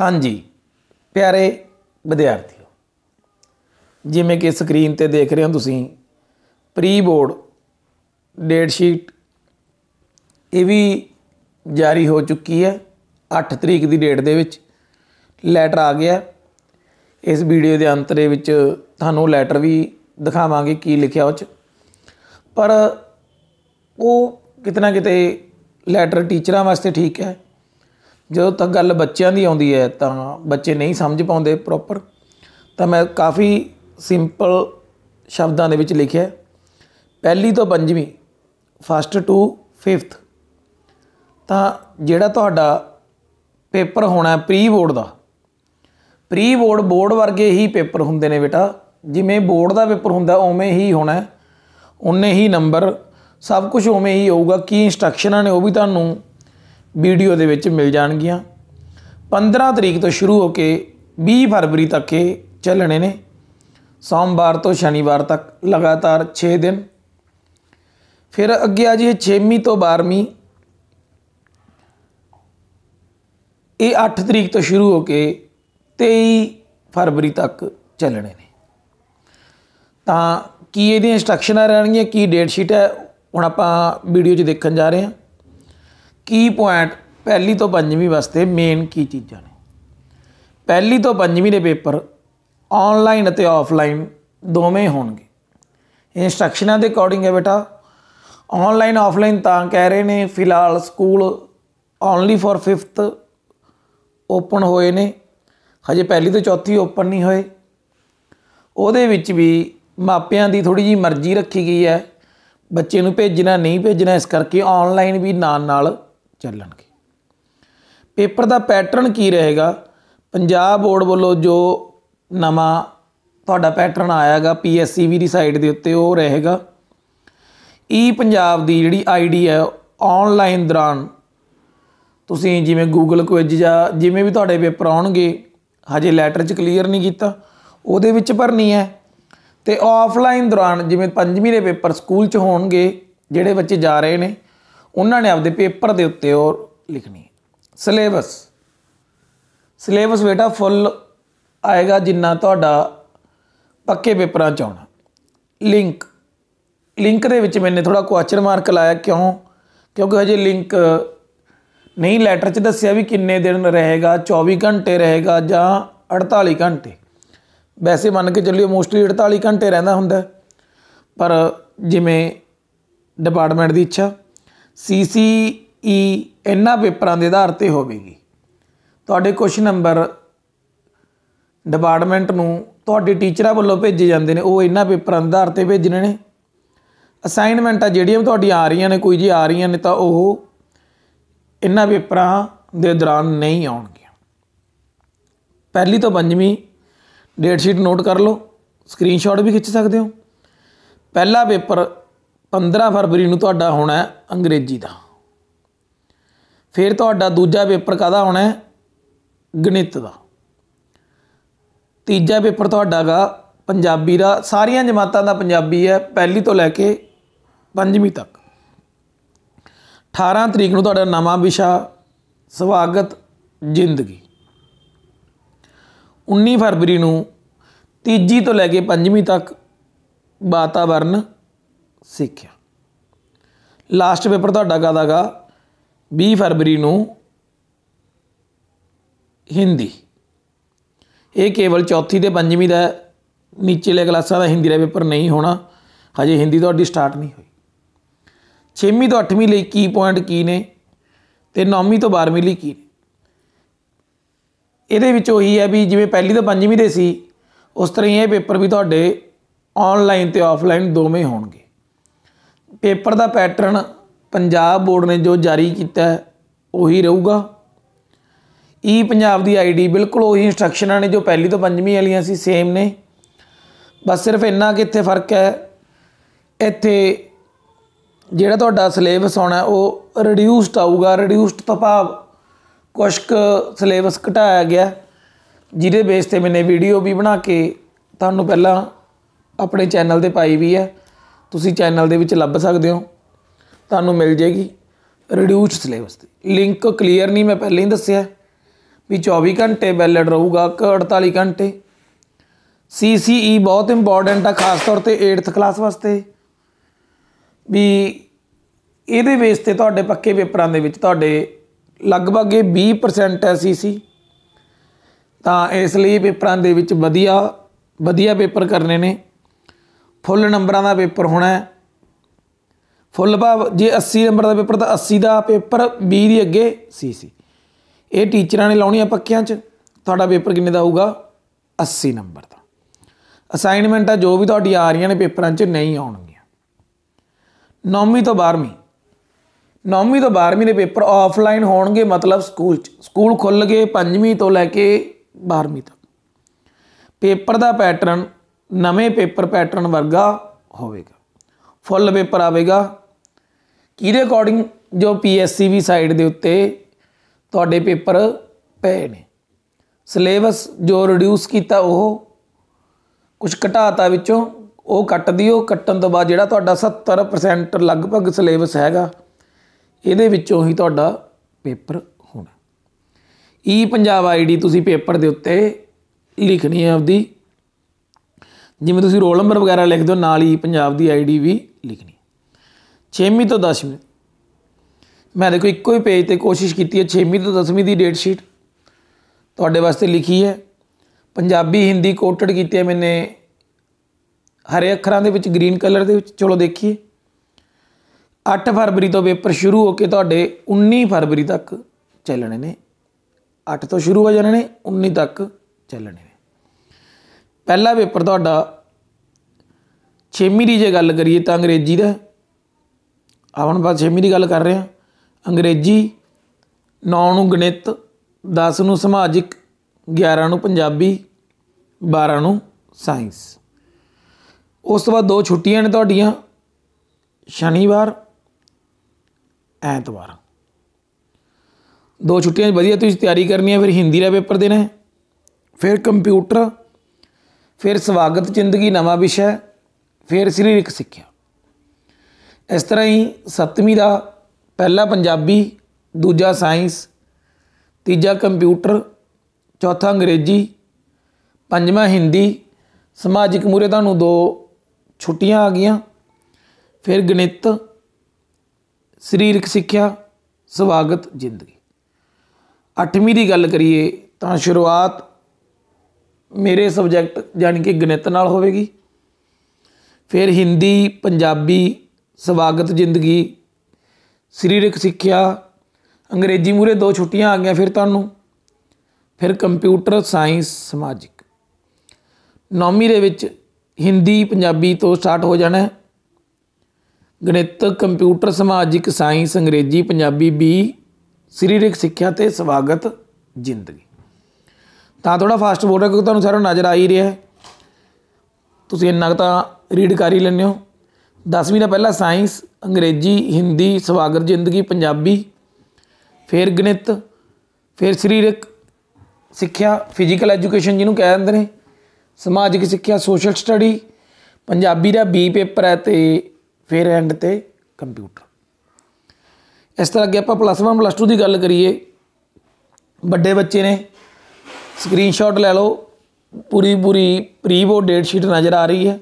ਹਾਂਜੀ ਪਿਆਰੇ ਵਿਦਿਆਰਥੀਓ ਜਿਵੇਂ ਕਿ ਸਕਰੀਨ ਤੇ ਦੇਖ ਰਹੇ ਹੋ ਤੁਸੀਂ ਪ੍ਰੀ ਬੋਰਡ ਡੇਟ ਸ਼ੀਟ ਇਹ ਵੀ ਜਾਰੀ ਹੋ ਚੁੱਕੀ ਹੈ 8 ਤਰੀਕ ਦੀ ਡੇਟ ਦੇ ਵਿੱਚ ਲੈਟਰ ਆ ਗਿਆ ਇਸ ਵੀਡੀਓ ਦੇ ਅੰਤ ਦੇ ਵਿੱਚ ਤੁਹਾਨੂੰ ਲੈਟਰ ਵੀ ਦਿਖਾਵਾਂਗੇ ਕੀ ਲਿਖਿਆ ਉਹ ਚ ਪਰ ਉਹ ਕਿਤਨਾ ਕਿਤੇ ਲੈਟਰ ਟੀਚਰਾਂ ਵਾਸਤੇ ਠੀਕ ਹੈ ਜਦੋਂ ਤੱਕ ਗੱਲ ਬੱਚਿਆਂ ਦੀ ਆਉਂਦੀ ਹੈ ਤਾਂ ਬੱਚੇ ਨਹੀਂ ਸਮਝ ਪਾਉਂਦੇ ਪ੍ਰੋਪਰ ਤਾਂ ਮੈਂ ਕਾਫੀ ਸਿੰਪਲ ਸ਼ਬਦਾਂ ਦੇ ਵਿੱਚ ਲਿਖਿਆ ਪਹਿਲੀ ਤੋਂ ਪੰਜਵੀਂ ਫਸਟ ਟੂ ਫਿਫਥ ਤਾਂ ਜਿਹੜਾ ਤੁਹਾਡਾ ਪੇਪਰ ਹੋਣਾ ਪ੍ਰੀ ਬੋਰਡ ਦਾ ਪ੍ਰੀ ਬੋਰਡ ਬੋਰਡ ਵਰਗੇ ਹੀ ਪੇਪਰ ਹੁੰਦੇ ਨੇ ਬੇਟਾ ਜਿਵੇਂ ਬੋਰਡ ਦਾ ਪੇਪਰ ਹੁੰਦਾ ਉਵੇਂ ਹੀ ਹੋਣਾ ਉਨੇ ਹੀ ਨੰਬਰ ਸਭ ਕੁਝ ਉਵੇਂ ਹੀ ਹੋਊਗਾ ਕੀ ਇਨਸਟਰਕਸ਼ਨਾਂ ਨੇ ਉਹ ਵੀ ਤੁਹਾਨੂੰ ਵੀਡੀਓ ਦੇ ਵਿੱਚ ਮਿਲ ਜਾਣਗੀਆਂ 15 ਤਰੀਕ ਤੋਂ ਸ਼ੁਰੂ ਹੋ ਕੇ 20 ਫਰਵਰੀ ਤੱਕ ਇਹ ਚੱਲਣੇ ਨੇ ਸੋਮਵਾਰ ਤੋਂ ਸ਼ਨੀਵਾਰ ਤੱਕ ਲਗਾਤਾਰ 6 ਦਿਨ ਫਿਰ ਅੱਗੇ ਆ ਜੀ 6ਵੀਂ ਤੋਂ 12ਵੀਂ ਇਹ 8 ਤਰੀਕ ਤੋਂ ਸ਼ੁਰੂ ਹੋ ਕੇ 23 ਫਰਵਰੀ ਤੱਕ ਚੱਲਣੇ ਨੇ ਤਾਂ ਕੀ ਇਹਦੀਆਂ ਇਨਸਟਰਕਸ਼ਨਾਂ ਰਹਿਣਗੀਆਂ ਕੀ ਡੇਟ ਸ਼ੀਟ ਹੈ ਹੁਣ ਆਪਾਂ ਵੀਡੀਓ 'ਚ ਦੇਖਣ ਜਾ ਰਹੇ ਹਾਂ ਕੀ ਪੁਆਇੰਟ ਪਹਿਲੀ ਤੋਂ ਪੰਜਵੀਂ ਵਾਸਤੇ ਮੇਨ ਕੀ ਚੀਜ਼ਾਂ ਨੇ ਪਹਿਲੀ ਤੋਂ ਪੰਜਵੀਂ ਦੇ ਪੇਪਰ ਆਨਲਾਈਨ ਅਤੇ ਆਫਲਾਈਨ ਦੋਵੇਂ ਹੋਣਗੇ ਇਨਸਟਰਕਸ਼ਨਾਂ ਦੇ ਅਕੋਰਡਿੰਗ ਹੈ ਬੇਟਾ ਆਨਲਾਈਨ ਆਫਲਾਈਨ ਤਾਂ ਕਹਿ ਰਹੇ ਨੇ ਫਿਲਹਾਲ school only for 5th open ਹੋਏ ਨੇ ਹਜੇ ਪਹਿਲੀ ਤੋਂ ਚੌਥੀ ਓਪਨ ਨਹੀਂ ਹੋਏ ਉਹਦੇ ਵਿੱਚ ਵੀ ਮਾਪਿਆਂ ਦੀ ਥੋੜੀ ਜੀ ਮਰਜ਼ੀ ਰੱਖੀ ਗਈ ਹੈ ਬੱਚੇ ਨੂੰ ਭੇਜਣਾ ਨਹੀਂ ਭੇਜਣਾ ਇਸ ਕਰਕੇ ਆਨਲਾਈਨ ਵੀ ਨਾਲ ਨਾਲ ਚੱਲਣਗੇ ਪੇਪਰ ਦਾ ਪੈਟਰਨ ਕੀ ਰਹੇਗਾ ਪੰਜਾਬ ਬੋਰਡ ਵੱਲੋਂ ਜੋ ਨਵਾਂ ਤੁਹਾਡਾ ਪੈਟਰਨ ਆਇਆਗਾ ਪੀਐਸਸੀਵੀ ਦੀ ਸਾਈਟ ਦੇ ਉੱਤੇ ਉਹ ਰਹੇਗਾ ਈ ਪੰਜਾਬ ਦੀ ਜਿਹੜੀ ਆਈਡੀ ਹੈ ਆਨਲਾਈਨ ਦੌਰਾਨ ਤੁਸੀਂ ਜਿਵੇਂ ਗੂਗਲ ਕੁਇਜ ਜਾਂ ਜਿਵੇਂ ਵੀ ਤੁਹਾਡੇ ਪੇਪਰ ਆਉਣਗੇ ਹਜੇ ਲੈਟਰ 'ਚ ਕਲੀਅਰ ਨਹੀਂ ਕੀਤਾ ਉਹਦੇ ਵਿੱਚ ਭਰਨੀ ਹੈ ਤੇ ਆਫਲਾਈਨ ਦੌਰਾਨ ਜਿਵੇਂ ਪੰਜਵੀਂ ਦੇ ਪੇਪਰ ਸਕੂਲ 'ਚ ਹੋਣਗੇ ਜਿਹੜੇ ਬੱਚੇ ਜਾ ਰਹੇ ਨੇ ਉਹਨਾਂ ਨੇ ਆਪਦੇ ਪੇਪਰ ਦੇ ਉੱਤੇ ਉਹ ਲਿਖਣੀ ਸਿਲੇਬਸ ਸਿਲੇਬਸ ਬੇਟਾ ਫੁੱਲ ਆਏਗਾ ਜਿੰਨਾ ਤੁਹਾਡਾ ਪੱਕੇ ਪੇਪਰਾਂ ਚ ਆਉਣਾ ਲਿੰਕ ਲਿੰਕ ਦੇ ਵਿੱਚ ਮੈਨੇ ਥੋੜਾ ਕੁਐਸਚਨ ਮਾਰਕ ਲਾਇਆ ਕਿਉਂ ਕਿਉਂਕਿ ਹਜੇ ਲਿੰਕ ਨਹੀਂ ਲੈਟਰ 'ਚ ਦੱਸਿਆ ਵੀ ਕਿੰਨੇ ਦਿਨ ਰਹੇਗਾ 24 ਘੰਟੇ ਰਹੇਗਾ ਜਾਂ 48 ਘੰਟੇ ਵੈਸੇ ਮੰਨ ਕੇ ਚੱਲਿਓ ਮੋਸਟਲੀ 48 ਘੰਟੇ ਰਹਿੰਦਾ ਹੁੰਦਾ ਪਰ ਜਿਵੇਂ ਡਿਪਾਰਟਮੈਂਟ ਦੀ ਇੱਛਾ ਸੀਸੀਈ ਇਹਨਾਂ ਪੇਪਰਾਂ ਦੇ ਆਧਾਰ ਤੇ ਹੋਵੇਗੀ ਤੁਹਾਡੇ ਕੁਐਸਚਨ ਨੰਬਰ ਡਿਪਾਰਟਮੈਂਟ ਨੂੰ ਤੁਹਾਡੇ ਟੀਚਰਾਂ ਵੱਲੋਂ ਭੇਜੇ ਜਾਂਦੇ ਨੇ ਉਹ ਇਹਨਾਂ ਪੇਪਰਾਂ ਦੇ ਆਧਾਰ ਤੇ ਭੇਜਣੇ ਨੇ ਅਸਾਈਨਮੈਂਟਾਂ ਜਿਹੜੀਆਂ ਤੁਹਾਡੀਆਂ ਆ ਰਹੀਆਂ ਨੇ ਕੋਈ ਜੀ ਆ ਰਹੀਆਂ ਨੇ ਤਾਂ ਉਹ ਇਹਨਾਂ ਪੇਪਰਾਂ ਦੇ ਦੌਰਾਨ ਨਹੀਂ ਆਉਣਗੀਆਂ ਪਹਿਲੀ ਤੋਂ ਪੰਜਵੀਂ ਡੇਟ ਸ਼ੀਟ ਨੋਟ ਕਰ ਲਓ ਸਕਰੀਨਸ਼ਾਟ ਵੀ ਖਿੱਚ ਸਕਦੇ ਹੋ ਪਹਿਲਾ ਪੇਪਰ 15 ਫਰਵਰੀ ਨੂੰ ਤੁਹਾਡਾ ਹੋਣਾ ਹੈ ਅੰਗਰੇਜ਼ੀ ਦਾ ਫਿਰ ਤੁਹਾਡਾ ਦੂਜਾ ਪੇਪਰ ਕਾਦਾ ਹੋਣਾ ਹੈ ਗਣਿਤ ਦਾ ਤੀਜਾ ਪੇਪਰ ਤੁਹਾਡਾਗਾ ਪੰਜਾਬੀ ਦਾ ਸਾਰੀਆਂ ਜਮਾਤਾਂ ਦਾ ਪੰਜਾਬੀ ਹੈ ਪਹਿਲੀ ਤੋਂ ਲੈ ਕੇ ਪੰਜਵੀਂ ਤੱਕ 18 ਤਰੀਕ ਨੂੰ ਤੁਹਾਡਾ ਨਵਾਂ ਵਿਸ਼ਾ ਸਵਾਗਤ ਜ਼ਿੰਦਗੀ 19 ਫਰਵਰੀ ਨੂੰ ਤੀਜੀ ਤੋਂ ਲੈ ਕੇ ਪੰਜਵੀਂ ਤੱਕ ਵਾਤਾਵਰਣ ਸਿੱਖਿਆ ਲਾਸਟ ਪੇਪਰ ਤੁਹਾਡਾ ਕਾਦਾਗਾ 20 ਫਰਵਰੀ ਨੂੰ ਹਿੰਦੀ ਇਹ ਕੇਵਲ ਚੌਥੀ ਤੇ ਪੰਜਵੀਂ ਦਾ ਨੀਚੇਲੇ ਕਲਾਸਾਂ ਦਾ ਹਿੰਦੀ ਦਾ ਪੇਪਰ ਨਹੀਂ ਹੋਣਾ ਹਜੇ ਹਿੰਦੀ ਤੁਹਾਡੀ ਸਟਾਰਟ ਨਹੀਂ ਹੋਈ 6ਵੀਂ ਤੋਂ 8ਵੀਂ ਲਈ ਕੀ ਪੁਆਇੰਟ ਕੀ ਨੇ ਤੇ 9ਵੀਂ ਤੋਂ 12ਵੀਂ ਲਈ ਕੀ ਇਹਦੇ ਵਿੱਚ ਉਹੀ ਹੈ ਵੀ ਜਿਵੇਂ ਪਹਿਲੀ ਤੋਂ ਪੰਜਵੀਂ ਦੇ ਸੀ ਉਸ ਤਰ੍ਹਾਂ ਹੀ ਇਹ ਪੇਪਰ ਵੀ ਤੁਹਾਡੇ ਆਨਲਾਈਨ ਤੇ ਆਫਲਾਈਨ ਦੋਵੇਂ ਹੋਣਗੇ ਪੇਪਰ ਦਾ ਪੈਟਰਨ ਪੰਜਾਬ ਬੋਰਡ ਨੇ ਜੋ ਜਾਰੀ ਕੀਤਾ ਹੈ ਉਹੀ ਰਹੂਗਾ ਈ ਪੰਜਾਬ ਦੀ ਆਈਡੀ ਬਿਲਕੁਲ ਉਹੀ ਇਨਸਟਰਕਸ਼ਨਾਂ ਨੇ ਜੋ ਪਹਿਲੀ ਤੋਂ ਪੰਜਵੀਂ ਵਾਲੀਆਂ ਸੀ ਸੇਮ ਨੇ ਬਸ ਸਿਰਫ ਇੰਨਾ ਕਿ ਇੱਥੇ ਫਰਕ ਹੈ ਇੱਥੇ ਜਿਹੜਾ ਤੁਹਾਡਾ ਸਿਲੇਬਸ ਆਉਣਾ ਉਹ ਰਿਡਿਊਸਡ ਆਊਗਾ ਰਿਡਿਊਸਡ ਤੋਂ ਭਾਵ ਕੁਝ ਕੁ ਸਿਲੇਬਸ ਘਟਾਇਆ ਗਿਆ ਜਿਹਦੇ ਬੇਸ ਤੇ ਮੈਨੇ ਵੀਡੀਓ ਵੀ ਬਣਾ ਕੇ ਤੁਹਾਨੂੰ ਪਹਿਲਾਂ ਆਪਣੇ ਚੈਨਲ ਤੇ ਪਾਈ ਵੀ ਹੈ ਤੁਸੀਂ ਚੈਨਲ ਦੇ ਵਿੱਚ ਲੱਭ ਸਕਦੇ ਹੋ ਤੁਹਾਨੂੰ ਮਿਲ ਜੇਗੀ ਰਿਡਿਊਸ ਸਿਲੇਬਸ ਦੀ ਲਿੰਕ ਕਲੀਅਰ ਨਹੀਂ ਮੈਂ ਪਹਿਲਾਂ ਹੀ ਦੱਸਿਆ ਵੀ 24 ਘੰਟੇ ਵੈਲਿਡ ਰਹੂਗਾ 48 ਘੰਟੇ ਸੀਸੀਈ e ਬਹੁਤ ਇੰਪੋਰਟੈਂਟ ਆ ਖਾਸ ਤੌਰ ਤੇ 8th ਕਲਾਸ ਵਾਸਤੇ ਵੀ ਇਹਦੇ ਬੇਸ ਤੇ ਤੁਹਾਡੇ ਪੱਕੇ ਪੇਪਰਾਂ ਦੇ ਵਿੱਚ ਤੁਹਾਡੇ ਲਗਭਗ 20% ਹੈ ਸੀਸੀ ਤਾਂ ਇਸ ਲਈ ਪੇਪਰਾਂ ਦੇ ਵਿੱਚ ਵਧੀਆ ਵਧੀਆ ਪੇਪਰ ਕਰਨੇ ਨੇ ਫੁੱਲ ਨੰਬਰਾਂ ਦਾ ਪੇਪਰ ਹੋਣਾ ਹੈ ਫੁੱਲ ਭਾਵ ਜੇ 80 ਨੰਬਰ ਦਾ ਪੇਪਰ ਤਾਂ 80 ਦਾ ਪੇਪਰ 20 ਦੀ ਅੱਗੇ ਸੀ ਸੀ ਇਹ ਟੀਚਰਾਂ ਨੇ ਲਾਉਣੀ ਆ ਪੱਕਿਆਂ 'ਚ ਤੁਹਾਡਾ ਪੇਪਰ ਕਿੰਨੇ ਦਾ ਹੋਊਗਾ 80 ਨੰਬਰ ਦਾ ਅਸਾਈਨਮੈਂਟਾਂ ਜੋ ਵੀ ਤੁਹਾਡੀ ਆ ਰਹੀਆਂ ਨੇ ਪੇਪਰਾਂ 'ਚ ਨਹੀਂ ਆਉਣਗੀਆਂ 9ਵੀਂ ਤੋਂ 12ਵੀਂ 9ਵੀਂ ਤੋਂ 12ਵੀਂ ਦੇ ਪੇਪਰ ਆਫਲਾਈਨ ਹੋਣਗੇ ਮਤਲਬ ਸਕੂਲ 'ਚ ਸਕੂਲ ਖੁੱਲ ਗਏ 5ਵੀਂ ਤੋਂ ਲੈ ਕੇ 12ਵੀਂ ਤੱਕ ਪੇਪਰ ਦਾ ਪੈਟਰਨ ਨਵੇਂ ਪੇਪਰ ਪੈਟਰਨ ਵਰਗਾ ਹੋਵੇਗਾ ਫੁੱਲ ਪੇਪਰ ਆਵੇਗਾ ਕਿਹਦੇ ਅਕੋਰਡਿੰਗ ਜੋ ਪੀਐਸਸੀ ਵੀ ਸਾਈਡ ਦੇ ਉੱਤੇ ਤੁਹਾਡੇ ਪੇਪਰ ਪਏ ਨੇ ਸਿਲੇਬਸ ਜੋ ਰਿਡਿਊਸ ਕੀਤਾ ਉਹ ਕੁਝ ਘਟਾਤਾ ਵਿੱਚੋਂ ਉਹ ਕੱਟ ਦਿਓ ਕੱਟਣ ਤੋਂ ਬਾਅਦ ਜਿਹੜਾ ਤੁਹਾਡਾ 70% ਲਗਭਗ ਸਿਲੇਬਸ ਹੈਗਾ ਇਹਦੇ ਵਿੱਚੋਂ ਹੀ ਤੁਹਾਡਾ ਪੇਪਰ ਹੋਣਾ ਈ e ਪੰਜਾਬ ਆਈਡੀ ਤੁਸੀਂ ਪੇਪਰ ਦੇ ਉੱਤੇ ਲਿਖਣੀ ਹੈ ਆਪਦੀ ਜਿਵੇਂ ਤੁਸੀਂ ਰੋਲ ਨੰਬਰ ਵਗੈਰਾ ਲਿਖ ਦਿਓ ਨਾਲ ਹੀ ਪੰਜਾਬ ਦੀ ਆਈਡੀ ਵੀ ਲਿਖਣੀ 6ਵੀਂ ਤੋਂ 10ਵੀਂ ਮੈਂ ਦੇਖੋ ਇੱਕੋ ਹੀ ਪੇਜ ਤੇ ਕੋਸ਼ਿਸ਼ ਕੀਤੀ ਹੈ 6ਵੀਂ ਤੋਂ 10ਵੀਂ ਦੀ ਡੇਟ ਸ਼ੀਟ ਤੁਹਾਡੇ ਵਾਸਤੇ ਲਿਖੀ ਹੈ ਪੰਜਾਬੀ ਹਿੰਦੀ ਕੋਟਡ ਕੀਤੀ ਹੈ ਮੈਨੇ ਹਰੇ ਅੱਖਰਾਂ ਦੇ ਵਿੱਚ ਗ੍ਰੀਨ ਕਲਰ ਦੇ ਵਿੱਚ ਚਲੋ ਦੇਖੀਏ 8 ਫਰਵਰੀ ਤੋਂ ਪੇਪਰ ਸ਼ੁਰੂ ਹੋ ਕੇ ਤੁਹਾਡੇ 19 ਫਰਵਰੀ ਤੱਕ ਚੱਲਣੇ ਨੇ 8 ਤੋਂ ਸ਼ੁਰੂ ਹੋ ਜਾਣੇ ਨੇ 19 ਤੱਕ ਚੱਲਣੇ ਪਹਿਲਾ ਪੇਪਰ ਤੁਹਾਡਾ 6ਵੀਂ ਦੀ ਜੇ ਗੱਲ ਕਰੀਏ ਤਾਂ ਅੰਗਰੇਜ਼ੀ ਦਾ ਆਪਣ ਬਾਅਦ 6ਵੀਂ ਦੀ ਗੱਲ ਕਰ ਰਹੇ ਹਾਂ ਅੰਗਰੇਜ਼ੀ 9 ਨੂੰ ਗਣਿਤ 10 ਨੂੰ ਸਮਾਜਿਕ 11 ਨੂੰ ਪੰਜਾਬੀ 12 ਨੂੰ ਸਾਇੰਸ ਉਸ ਤੋਂ ਬਾਅਦ ਦੋ ਛੁੱਟੀਆਂ ਨੇ ਤੁਹਾਡੀਆਂ ਸ਼ਨੀਵਾਰ ਐਤਵਾਰ ਦੋ ਛੁੱਟੀਆਂ ਵਧੀਆ ਤੁਸੀਂ ਤਿਆਰੀ ਕਰਨੀ ਹੈ ਫਿਰ ਹਿੰਦੀ ਦਾ ਪੇਪਰ ਦੇਣਾ ਹੈ ਫਿਰ ਕੰਪਿਊਟਰ ਫਿਰ ਸਵਾਗਤ ਜ਼ਿੰਦਗੀ ਨਵਾਂ ਵਿਸ਼ਾ ਫਿਰ ਸਰੀਰਕ ਸਿੱਖਿਆ ਇਸ ਤਰ੍ਹਾਂ ਹੀ ਸੱਤਵੀਂ ਦਾ ਪਹਿਲਾ ਪੰਜਾਬੀ ਦੂਜਾ ਸਾਇੰਸ ਤੀਜਾ ਕੰਪਿਊਟਰ ਚੌਥਾ ਅੰਗਰੇਜ਼ੀ ਪੰਜਵਾਂ ਹਿੰਦੀ ਸਮਾਜਿਕ ਮੂਰੇ ਤੁਹਾਨੂੰ ਦੋ ਛੁੱਟੀਆਂ ਆ ਗਈਆਂ ਫਿਰ ਗਣਿਤ ਸਰੀਰਕ ਸਿੱਖਿਆ ਸਵਾਗਤ ਜ਼ਿੰਦਗੀ ਅੱਠਵੀਂ ਦੀ ਗੱਲ ਕਰੀਏ ਤਾਂ ਸ਼ੁਰੂਆਤ ਮੇਰੇ ਸਬਜੈਕਟ ਯਾਨੀ ਕਿ ਗਣਿਤ ਨਾਲ ਹੋਵੇਗੀ ਫਿਰ ਹਿੰਦੀ ਪੰਜਾਬੀ ਸਵਾਗਤ ਜ਼ਿੰਦਗੀ ਸਰੀਰਕ ਸਿੱਖਿਆ ਅੰਗਰੇਜ਼ੀ ਮੂਰੇ ਦੋ ਛੁੱਟੀਆਂ ਆ ਗਈਆਂ ਫਿਰ ਤੁਹਾਨੂੰ ਫਿਰ ਕੰਪਿਊਟਰ ਸਾਇੰਸ ਸਮਾਜਿਕ ਨੌਵੀਂ ਦੇ ਵਿੱਚ ਹਿੰਦੀ ਪੰਜਾਬੀ ਤੋਂ ਸਟਾਰਟ ਹੋ ਜਾਣਾ ਹੈ ਗਣਿਤ ਕੰਪਿਊਟਰ ਸਮਾਜਿਕ ਸਾਇੰਸ ਅੰਗਰੇਜ਼ੀ ਪੰਜਾਬੀ ਵੀ ਸਰੀਰਕ ਸਿੱਖਿਆ ਤੇ ਸਵਾਗਤ ਜ਼ਿੰਦਗੀ ਤਾਂ ਥੋੜਾ ਫਾਸਟ ਬੋਲ ਰਿਹਾ ਕਿਉਂਕਿ ਤੁਹਾਨੂੰ ਸਾਰਾ ਨਜ਼ਰ ਆ ਹੀ ਰਿਹਾ ਤੁਸੀਂ ਇੰਨਾ ਤਾਂ ਰੀਡ ਕਰ ਹੀ ਲੈਣੇ ਹੋ 10ਵੀਂ ਦਾ ਪਹਿਲਾ ਸਾਇੰਸ ਅੰਗਰੇਜ਼ੀ ਹਿੰਦੀ ਸਵਾਗਰ ਜ਼ਿੰਦਗੀ ਪੰਜਾਬੀ ਫਿਰ ਗਣਿਤ ਫਿਰ ਸਰੀਰਕ ਸਿੱਖਿਆ ਫਿਜ਼ੀਕਲ ਐਜੂਕੇਸ਼ਨ ਜਿਹਨੂੰ ਕਹਿ ਦਿੰਦੇ ਨੇ ਸਮਾਜਿਕ ਸਿੱਖਿਆ ਸੋਸ਼ਲ ਸਟੱਡੀ ਪੰਜਾਬੀ ਦਾ ਬੀ ਪੇਪਰ ਹੈ ਤੇ ਫਿਰ ਐਂਡ ਤੇ ਕੰਪਿਊਟਰ ਇਸ ਤਰ੍ਹਾਂ ਅੱਗੇ ਆਪਾਂ ਪਲੱਸ 1 ਪਲੱਸ 2 ਦੀ ਗੱਲ ਕਰੀਏ ਵੱਡੇ ਬੱਚੇ ਨੇ ਸਕਰੀਨਸ਼ਾਟ ਲੈ ਲਓ ਪੂਰੀ ਪੂਰੀ ਪ੍ਰੀ ਬੋਰਡ ਡੇਟ ਸ਼ੀਟ ਨਜ਼ਰ ਆ ਰਹੀ ਹੈ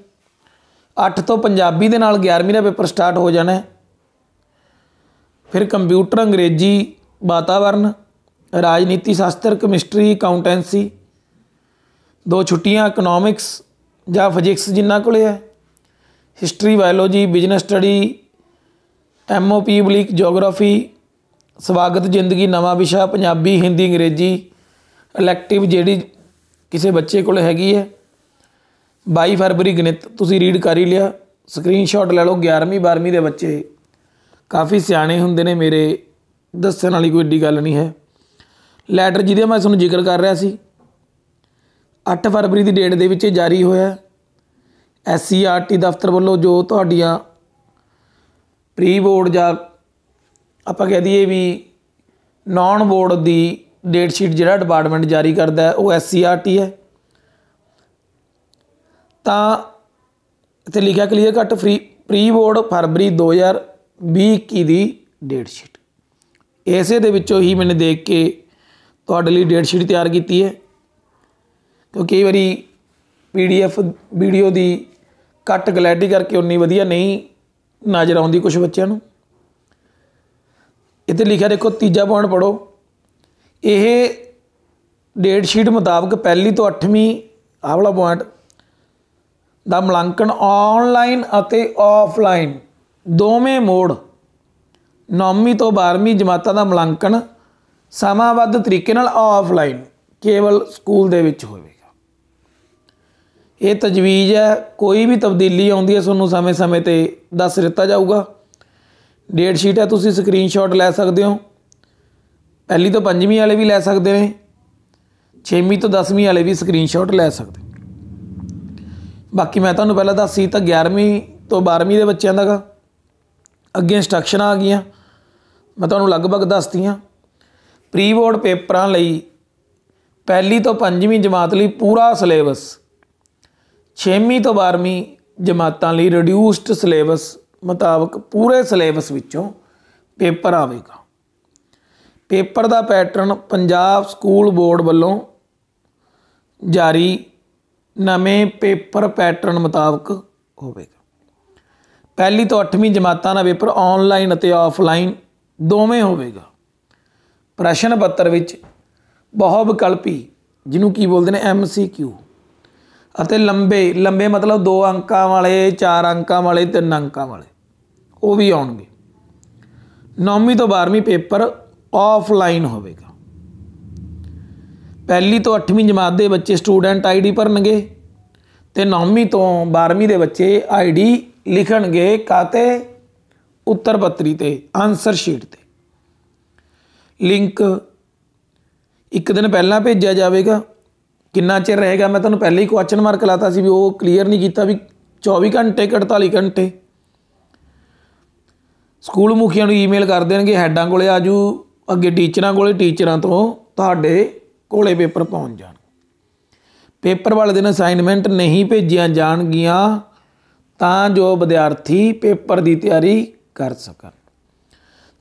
8 ਤੋਂ ਪੰਜਾਬੀ ਦੇ ਨਾਲ 11ਵੀਂ ਦਾ ਪੇਪਰ ਸਟਾਰਟ ਹੋ ਜਾਣਾ ਹੈ ਫਿਰ ਕੰਪਿਊਟਰ ਅੰਗਰੇਜ਼ੀ ਵਾਤਾਵਰਣ ਰਾਜਨੀਤੀ ਸ਼ਾਸਤਰ ਕੈਮਿਸਟਰੀ ਅਕਾਊਂਟੈਂਸੀ ਦੋ ਛੁੱਟੀਆਂ ਇਕਨੋਮਿਕਸ ਜਾਂ ਫਿਜ਼ਿਕਸ ਜਿੰਨਾ ਕੋਲੇ ਹੈ history biology business study MOP ਬਲੀਕ ਜੀਓਗ੍ਰਾਫੀ ਸਵਾਗਤ ਜ਼ਿੰਦਗੀ ਨਵਾਂ ਵਿਸ਼ਾ ਪੰਜਾਬੀ ਹਿੰਦੀ ਅੰਗਰੇਜ਼ੀ ਇਲੈਕਟਿਵ ਜਿਹੜੀ ਕਿਸੇ ਬੱਚੇ ਕੋਲ ਹੈਗੀ ਹੈ 22 ਫਰਵਰੀ ਗਣਿਤ ਤੁਸੀਂ ਰੀਡ ਕਰ ਹੀ ਲਿਆ ਸਕਰੀਨਸ਼ਾਟ ਲੈ ਲਓ 11ਵੀਂ 12ਵੀਂ ਦੇ ਬੱਚੇ ਕਾਫੀ ਸਿਆਣੇ ਹੁੰਦੇ ਨੇ ਮੇਰੇ ਦੱਸਣ ਵਾਲੀ ਕੋਈ ਏਡੀ ਗੱਲ ਨਹੀਂ ਹੈ ਲੈਟਰ ਜਿਹਦੇ ਮੈਂ ਤੁਹਾਨੂੰ ਜ਼ਿਕਰ ਕਰ ਰਿਹਾ ਸੀ 8 ਫਰਵਰੀ ਦੀ ਡੇਟ ਦੇ ਵਿੱਚ ਜਾਰੀ ਹੋਇਆ ਐਸਸੀਆਰਟੀ ਦਫ਼ਤਰ ਵੱਲੋਂ ਜੋ ਤੁਹਾਡੀਆਂ ਪ੍ਰੀ ਬੋਰਡ ਜਾਂ ਆਪਾਂ ਕਹਿ ਦਈਏ ਵੀ ਨਾਨ ਬੋਰਡ ਦੀ ਡੇਟ ਸ਼ੀਟ ਜਿਹੜਾ ਡਿਪਾਰਟਮੈਂਟ ਜਾਰੀ ਕਰਦਾ ਉਹ ਐਸਸੀਆਰਟੀ e ਹੈ ਤਾਂ ਇੱਥੇ ਲਿਖਿਆ clear cut free pre board ਫਰਵਰੀ 2021 ਦੀ ਡੇਟ ਸ਼ੀਟ ਐਸੇ ਦੇ ਵਿੱਚੋਂ ਹੀ ਮੈਨੇ ਦੇਖ ਕੇ ਤੁਹਾਡੇ ਲਈ ਡੇਟ ਸ਼ੀਟ ਤਿਆਰ ਕੀਤੀ ਹੈ ਕਿਉਂਕਿ ਕਈ ਵਾਰੀ ਪੀਡੀਐਫ ਵੀਡੀਓ ਦੀ ਕੱਟ ਗਲੈਡੀ ਕਰਕੇ ਉਨੀ ਵਧੀਆ ਨਹੀਂ ਨਜ਼ਰ ਆਉਂਦੀ ਕੁਝ ਬੱਚਿਆਂ ਨੂੰ ਇੱਥੇ ਲਿਖਿਆ ਦੇਖੋ ਤੀਜਾ ਪੁਆਇੰਟ ਪੜੋ ਇਹ ਡੇਟ ਸ਼ੀਟ ਮੁਤਾਬਕ ਪਹਿਲੀ ਤੋਂ 8ਵੀਂ ਆਹ ਵਾਲਾ ਪੁਆਇੰਟ ਦਾ ਮਲੰਕਣ ਆਨਲਾਈਨ ਅਤੇ ਆਫਲਾਈਨ ਦੋਵੇਂ ਮੋੜ 9ਵੀਂ ਤੋਂ 12ਵੀਂ ਜਮਾਤਾਂ ਦਾ ਮਲੰਕਣ ਸਮਾਂਬੱਧ ਤਰੀਕੇ ਨਾਲ ਆਫਲਾਈਨ ਕੇਵਲ ਸਕੂਲ ਦੇ ਵਿੱਚ ਹੋਵੇਗਾ ਇਹ ਤਜਵੀਜ਼ ਹੈ ਕੋਈ ਵੀ ਤਬਦੀਲੀ ਆਉਂਦੀ ਹੈ ਤੁਹਾਨੂੰ ਸਮੇਂ-ਸਮੇਂ ਤੇ ਦੱਸ ਦਿੱਤਾ ਜਾਊਗਾ ਡੇਟ ਸ਼ੀਟ ਹੈ ਤੁਸੀਂ ਸਕਰੀਨਸ਼ਾਟ ਲੈ ਸਕਦੇ ਹੋ ਪਹਿਲੀ ਤੋਂ ਪੰਜਵੀਂ ਵਾਲੇ ਵੀ ਲੈ ਸਕਦੇ ਨੇ ਛੇਵੀਂ ਤੋਂ 10ਵੀਂ ਵਾਲੇ ਵੀ ਸਕਰੀਨਸ਼ਾਟ ਲੈ ਸਕਦੇ ਬਾਕੀ ਮੈਂ ਤੁਹਾਨੂੰ ਪਹਿਲਾਂ ਦੱਸੀ ਤਾਂ 11ਵੀਂ ਤੋਂ 12ਵੀਂ ਦੇ ਬੱਚਿਆਂ ਦਾਗਾ ਅੱਗੇ ਇੰਸਟਰਕਸ਼ਨਾਂ ਆ ਗਈਆਂ ਮੈਂ ਤੁਹਾਨੂੰ ਲਗਭਗ ਦੱਸਤੀਆਂ ਪ੍ਰੀ ਬੋਰਡ ਪੇਪਰਾਂ ਲਈ ਪਹਿਲੀ ਤੋਂ ਪੰਜਵੀਂ ਜਮਾਤ ਲਈ ਪੂਰਾ ਸਿਲੇਬਸ ਛੇਵੀਂ ਤੋਂ 12ਵੀਂ ਜਮਾਤਾਂ ਲਈ ਰਿਡਿਊਸਡ ਸਿਲੇਬਸ ਮੁਤਾਬਕ ਪੂਰੇ ਸਿਲੇਬਸ ਵਿੱਚੋਂ ਪੇਪਰ ਆਵੇਗਾ ਪੇਪਰ ਦਾ ਪੈਟਰਨ ਪੰਜਾਬ ਸਕੂਲ ਬੋਰਡ ਵੱਲੋਂ ਜਾਰੀ ਨਵੇਂ ਪੇਪਰ ਪੈਟਰਨ ਮੁਤਾਬਕ ਹੋਵੇਗਾ ਪਹਿਲੀ ਤੋਂ 8ਵੀਂ ਜਮਾਤਾਂ ਦਾ ਪੇਪਰ ਆਨਲਾਈਨ ਅਤੇ ਆਫਲਾਈਨ ਦੋਵੇਂ ਹੋਵੇਗਾ ਪ੍ਰਸ਼ਨ ਪੱਤਰ ਵਿੱਚ ਬਹੁ ਵਿਕਲਪੀ ਜਿਹਨੂੰ ਕੀ ਬੋਲਦੇ ਨੇ ਐਮਸੀਕਿਊ ਅਤੇ ਲੰਬੇ ਲੰਬੇ ਮਤਲਬ 2 ਅੰਕਾਂ ਵਾਲੇ 4 ਅੰਕਾਂ ਵਾਲੇ 3 ਅੰਕਾਂ ਵਾਲੇ ਉਹ ਵੀ ਆਉਣਗੇ 9ਵੀਂ ਤੋਂ 12ਵੀਂ ਪੇਪਰ ਆਫਲਾਈਨ ਹੋਵੇਗਾ ਪਹਿਲੀ ਤੋਂ 8ਵੀਂ ਜਮਾਤ ਦੇ ਬੱਚੇ ਸਟੂਡੈਂਟ ਆਈਡੀ ਭਰਨਗੇ ਤੇ 9ਵੀਂ ਤੋਂ 12ਵੀਂ ਦੇ ਬੱਚੇ ਆਈਡੀ ਲਿਖਣਗੇ ਕਾਤੇ ਉੱਤਰ ਪੱਤਰੀ ਤੇ ਆਨਸਰ ਸ਼ੀਟ ਤੇ ਲਿੰਕ ਇੱਕ ਦਿਨ ਪਹਿਲਾਂ ਭੇਜਿਆ ਜਾਵੇਗਾ ਕਿੰਨਾ ਚਿਰ ਰਹੇਗਾ ਮੈਂ ਤੁਹਾਨੂੰ ਪਹਿਲੇ ਹੀ ਕੁਐਸਚਨ ਮਾਰਕ ਲਾਤਾ ਸੀ ਵੀ ਉਹ ਕਲੀਅਰ ਨਹੀਂ ਕੀਤਾ ਵੀ 24 ਘੰਟੇ 48 ਘੰਟੇ ਸਕੂਲ ਮੁਖੀਆਂ ਨੂੰ ਈਮੇਲ ਕਰ ਦੇਣਗੇ ਹੈਡਾਂ ਕੋਲੇ ਆਜੂ ਅੱਗੇ ਟੀਚਰਾਂ ਕੋਲੇ ਟੀਚਰਾਂ ਤੋਂ ਤੁਹਾਡੇ ਕੋਲੇ ਪੇਪਰ ਪਹੁੰਚ ਜਾਣ ਪੇਪਰ ਵਾਲੇ ਦਿਨ ਅਸਾਈਨਮੈਂਟ ਨਹੀਂ ਭੇਜੀਆਂ ਜਾਣਗੀਆਂ ਤਾਂ ਜੋ ਵਿਦਿਆਰਥੀ ਪੇਪਰ ਦੀ ਤਿਆਰੀ ਕਰ ਸਕਣ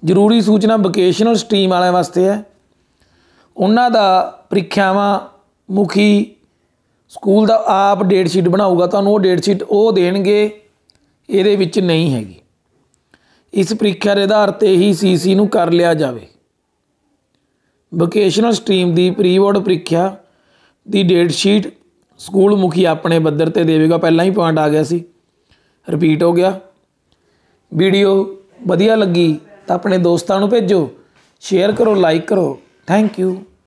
ਜ਼ਰੂਰੀ ਸੂਚਨਾ ਵੋਕੇਸ਼ਨਲ ਸਟਰੀਮ ਵਾਲਿਆਂ ਵਾਸਤੇ ਹੈ ਉਹਨਾਂ ਦਾ ਪ੍ਰੀਖਿਆਵਾਂ ਮੁਖੀ ਸਕੂਲ ਦਾ ਆਪ ਡੇਟ ਸ਼ੀਟ ਬਣਾਊਗਾ ਤੁਹਾਨੂੰ ਉਹ ਡੇਟ ਸ਼ੀਟ ਉਹ ਦੇਣਗੇ ਇਹਦੇ ਵਿੱਚ ਨਹੀਂ ਹੈਗੀ ਇਸ ਪ੍ਰੀਖਿਆ ਦੇ ਆਧਾਰ ਤੇ ਹੀ ਸੀਸੀ ਨੂੰ ਕਰ ਲਿਆ ਜਾਵੇ ਵੋਕੇਸ਼ਨਲ ਸਟਰੀਮ ਦੀ ਪ੍ਰੀ ਬੋਰਡ ਪ੍ਰੀਖਿਆ ਦੀ ਡੇਟ ਸ਼ੀਟ ਸਕੂਲ ਮੁਖੀ ਆਪਣੇ ਬੱਦਰ ਤੇ ਦੇਵੇਗਾ ਪਹਿਲਾਂ ਹੀ ਪੁਆਇੰਟ ਆ ਗਿਆ ਸੀ ਰਿਪੀਟ ਹੋ ਗਿਆ ਵੀਡੀਓ ਵਧੀਆ ਲੱਗੀ ਤਾਂ ਆਪਣੇ ਦੋਸਤਾਂ ਨੂੰ ਭੇਜੋ ਸ਼ੇਅਰ ਕਰੋ ਲਾਈਕ ਕਰੋ ਥੈਂਕ ਯੂ